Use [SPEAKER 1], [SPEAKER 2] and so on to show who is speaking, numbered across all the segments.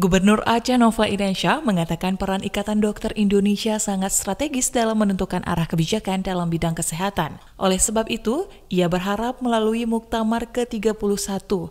[SPEAKER 1] Gubernur Aceh Nova Indonesia mengatakan peran Ikatan Dokter Indonesia sangat strategis dalam menentukan arah kebijakan dalam bidang kesehatan. Oleh sebab itu, ia berharap melalui Muktamar ke-31,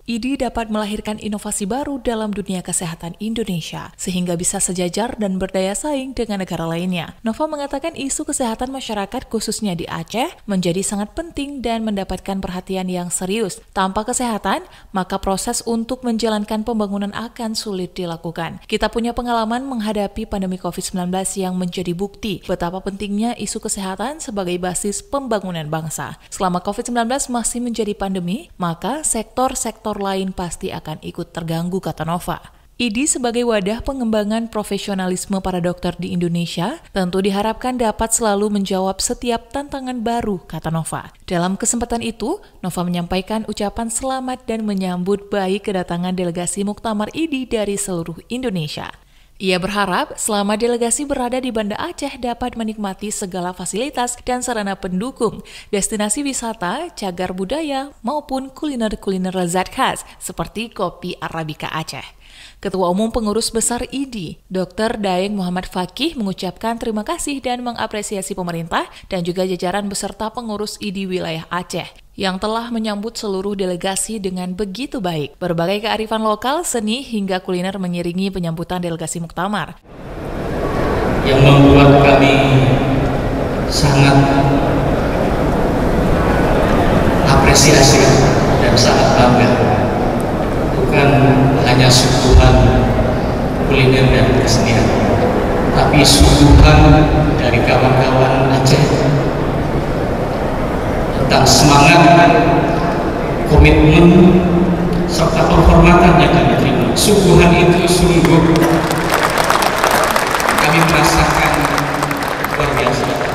[SPEAKER 1] IDI dapat melahirkan inovasi baru dalam dunia kesehatan Indonesia, sehingga bisa sejajar dan berdaya saing dengan negara lainnya. Nova mengatakan isu kesehatan masyarakat khususnya di Aceh menjadi sangat penting dan mendapatkan perhatian yang serius. Tanpa kesehatan, maka proses untuk menjalankan pembangunan akan sulit dilakukan. Kita punya pengalaman menghadapi pandemi COVID-19 yang menjadi bukti betapa pentingnya isu kesehatan sebagai basis pembangunan bangsa bangsa. Selama COVID-19 masih menjadi pandemi, maka sektor-sektor lain pasti akan ikut terganggu, kata Nova. IDI sebagai wadah pengembangan profesionalisme para dokter di Indonesia tentu diharapkan dapat selalu menjawab setiap tantangan baru, kata Nova. Dalam kesempatan itu, Nova menyampaikan ucapan selamat dan menyambut baik kedatangan delegasi Muktamar IDI dari seluruh Indonesia. Ia berharap selama delegasi berada di Banda Aceh dapat menikmati segala fasilitas dan sarana pendukung, destinasi wisata, cagar budaya, maupun kuliner-kuliner lezat khas seperti kopi Arabica Aceh. Ketua Umum Pengurus Besar IDI, Dr. Daeng Muhammad Fakih mengucapkan terima kasih dan mengapresiasi pemerintah dan juga jajaran beserta pengurus IDI wilayah Aceh yang telah menyambut seluruh delegasi dengan begitu baik. Berbagai kearifan lokal, seni, hingga kuliner mengiringi penyambutan delegasi muktamar.
[SPEAKER 2] Yang membuat kami sangat apresiasi dan sangat bangga bukan hanya suguhan kuliner dan kesenian tapi suguhan dari kawan-kawan Aceh tak semangat komitmen serta penghormatan yang kami terima suguhan itu sungguh kami merasakan luar biasa